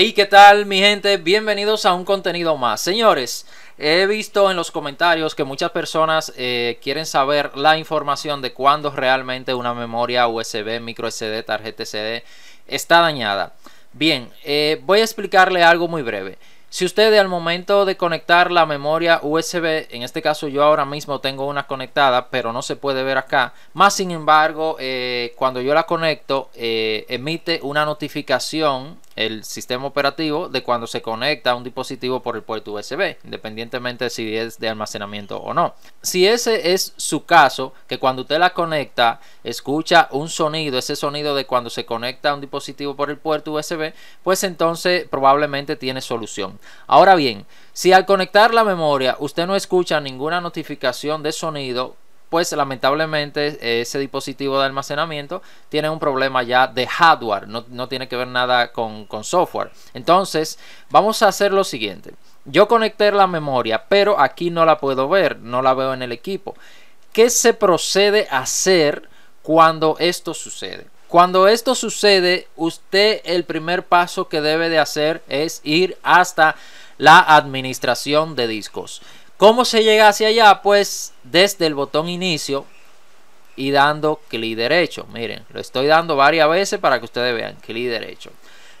Hey, ¿qué tal mi gente? Bienvenidos a un contenido más. Señores, he visto en los comentarios que muchas personas eh, quieren saber la información de cuándo realmente una memoria USB, micro SD, tarjeta SD está dañada. Bien, eh, voy a explicarle algo muy breve. Si usted al momento de conectar la memoria USB, en este caso yo ahora mismo tengo una conectada, pero no se puede ver acá. Más sin embargo, eh, cuando yo la conecto, emite una notificación el sistema operativo de cuando se conecta a un dispositivo por el puerto USB, independientemente si es de almacenamiento o no. Si ese es su caso, que cuando usted la conecta escucha un sonido, ese sonido de cuando se conecta a un dispositivo por el puerto USB, pues entonces probablemente tiene solución. Ahora bien, si al conectar la memoria usted no escucha ninguna notificación de sonido, pues lamentablemente ese dispositivo de almacenamiento tiene un problema ya de hardware, no, tiene que ver nada con, con, software. Entonces, vamos a hacer lo siguiente. Yo conecté la memoria, pero aquí no la puedo ver, no la veo en el equipo. ¿Qué se procede a hacer cuando esto sucede? Cuando esto sucede, usted el primer paso que debe de hacer es ir hasta la administración de discos. ¿Cómo se llega hacia allá? Pues desde el botón inicio y dando clic derecho. Miren, lo estoy dando varias veces para que ustedes vean, clic derecho.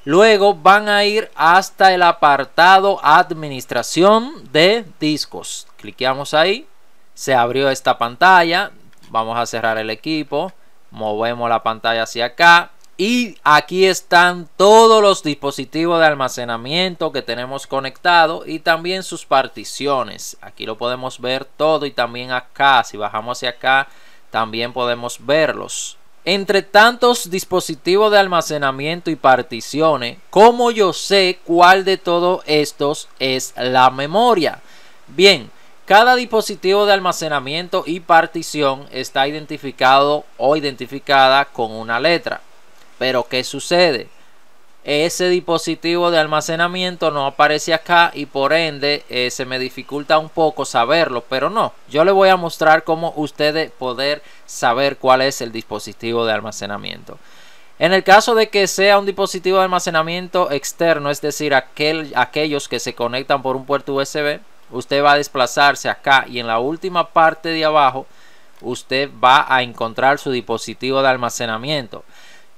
Luego van a ir hasta el apartado administración de discos. Cliqueamos ahí, se abrió esta pantalla. Vamos a cerrar el equipo, movemos la pantalla hacia acá, y aquí están todos los dispositivos de almacenamiento que tenemos conectados y también sus particiones. Aquí lo podemos ver todo y también acá, si bajamos hacia acá, también podemos verlos. Entre tantos dispositivos de almacenamiento y particiones, ¿cómo yo sé cuál de todos estos es la memoria? Bien, cada dispositivo de almacenamiento y partición está identificado o identificada con una letra. Pero ¿qué sucede? Ese dispositivo de almacenamiento no aparece acá y por ende eh, se me dificulta un poco saberlo, pero no, yo le voy a mostrar cómo ustedes poder saber cuál es el dispositivo de almacenamiento. En el caso de que sea un dispositivo de almacenamiento externo, es decir, aquel, aquellos que se conectan por un puerto USB, usted va a desplazarse acá y en la última parte de abajo, usted va a encontrar su dispositivo de almacenamiento.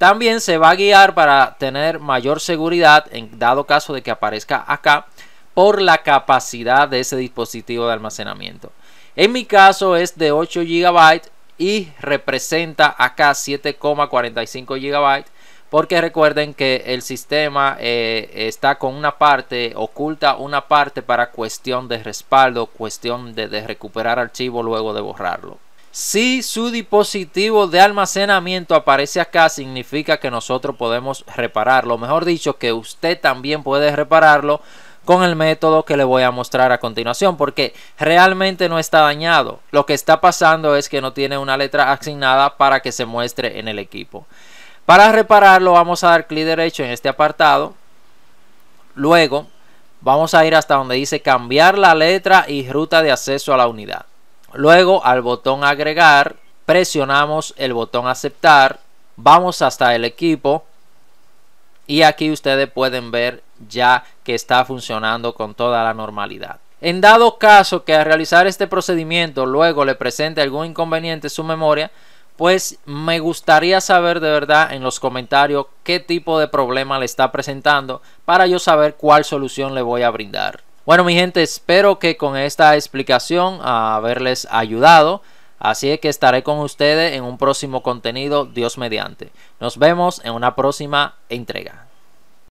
También se va a guiar para tener mayor seguridad en dado caso de que aparezca acá por la capacidad de ese dispositivo de almacenamiento. En mi caso es de 8 GB y representa acá 7,45 GB porque recuerden que el sistema eh, está con una parte, oculta una parte para cuestión de respaldo, cuestión de recuperar archivo luego de borrarlo. Si su dispositivo de almacenamiento aparece acá, significa que nosotros podemos repararlo. Mejor dicho, que usted también puede repararlo con el método que le voy a mostrar a continuación porque realmente no está dañado. Lo que está pasando es que no tiene una letra asignada para que se muestre en el equipo. Para repararlo vamos a dar clic derecho en este apartado. Luego vamos a ir hasta donde dice cambiar la letra y ruta de acceso a la unidad. Luego al botón agregar, presionamos el botón aceptar, vamos hasta el equipo y aquí ustedes pueden ver ya que está funcionando con toda la normalidad. En dado caso que al realizar este procedimiento luego le presente algún inconveniente su memoria, pues me gustaría saber de verdad en los comentarios qué tipo de problema le está presentando para yo saber cuál solución le voy a brindar. Bueno, mi gente, espero que con esta explicación haberles ayudado. Así que estaré con ustedes en un próximo contenido, Dios mediante. Nos vemos en una próxima entrega.